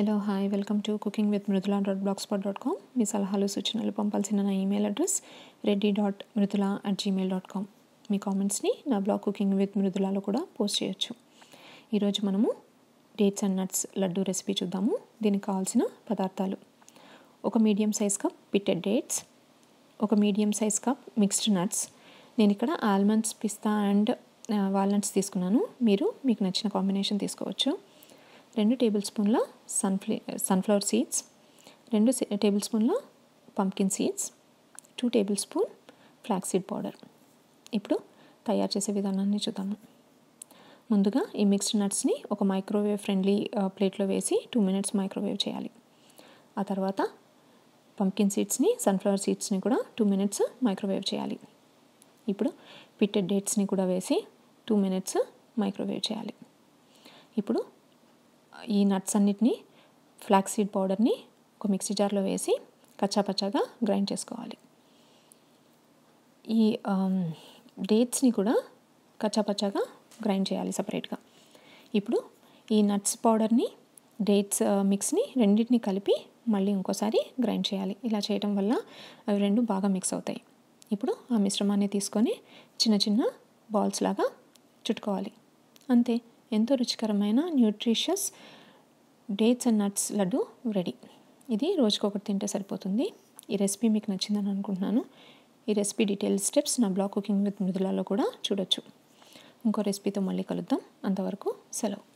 hello hi welcome to cooking with Mrudula dot blogspot dot com మీ సలహాలు సూచనలు పంపాల్సిన నా email address Reddy dot Mrudula at gmail dot com మీ కామెంట్స్ని నా బ్లాగ్ కుకింగ్ విత్ మృదులాలో కూడా పోస్ట్ చేయొచ్చు ఈరోజు మనము dates and nuts laddu recipe చూద్దాము దీనికి కావాల్సిన పదార్థాలు ఒక medium size cup pitted dates ఒక medium size cup mixed nuts నేను ఇక్కడ ఆల్మండ్స్ పిస్తా అండ్ వాల్నట్స్ తీసుకున్నాను మీరు మీకు నచ్చిన కాంబినేషన్ తీసుకోవచ్చు రెండు టేబుల్ స్పూన్ల సన్ఫ్లే సన్ఫ్లవర్ సీడ్స్ రెండు టేబుల్ స్పూన్ల pumpkin seeds two table spoon flaxseed powder ఇప్పుడు తయారు చేసే విధానాన్ని చూద్దాము ముందుగా ఈ మిక్స్డ్ నట్స్ని ఒక మైక్రోవేవ్ ఫ్రెండ్లీ ప్లేట్లో వేసి టూ మినిట్స్ మైక్రోవేవ్ చేయాలి ఆ తర్వాత పంకిన్ సీడ్స్ని సన్ఫ్లవర్ సీడ్స్ని కూడా టూ మినిట్స్ మైక్రోవేవ్ చేయాలి ఇప్పుడు పిట్టెడ్ డేట్స్ని కూడా వేసి టూ మినిట్స్ మైక్రోవేవ్ చేయాలి ఇప్పుడు ఈ నట్స్ అన్నిటిని ఫ్లాక్స్ సీడ్ పౌడర్ని ఒక మిక్సీ జార్లో వేసి కచ్చాపచ్చాగా గ్రైండ్ చేసుకోవాలి ఈ డేట్స్ని um, కూడా కచ్చాపచ్చాగా గ్రైండ్ చేయాలి సపరేట్గా ఇప్పుడు ఈ నట్స్ పౌడర్ని డేట్స్ మిక్స్ని రెండింటిని కలిపి మళ్ళీ ఇంకోసారి గ్రైండ్ చేయాలి ఇలా చేయటం వల్ల అవి రెండు బాగా మిక్స్ అవుతాయి ఇప్పుడు ఆ మిశ్రమాన్ని తీసుకొని చిన్న చిన్న బాల్స్ లాగా చుట్టుకోవాలి అంతే ఎంతో రుచికరమైన nutritious dates and nuts laddu ready ఇది రోజుకొకటి తింటే సరిపోతుంది ఈ రెసిపీ మీకు నచ్చిందని అనుకుంటున్నాను ఈ రెసిపీ డీటెయిల్ స్టెప్స్ నా బ్లాగ్ కుకింగ్ విత్ మృదులలో కూడా చూడొచ్చు ఇంకో రెసిపీతో మళ్ళీ కలుద్దాం అంతవరకు సెలవు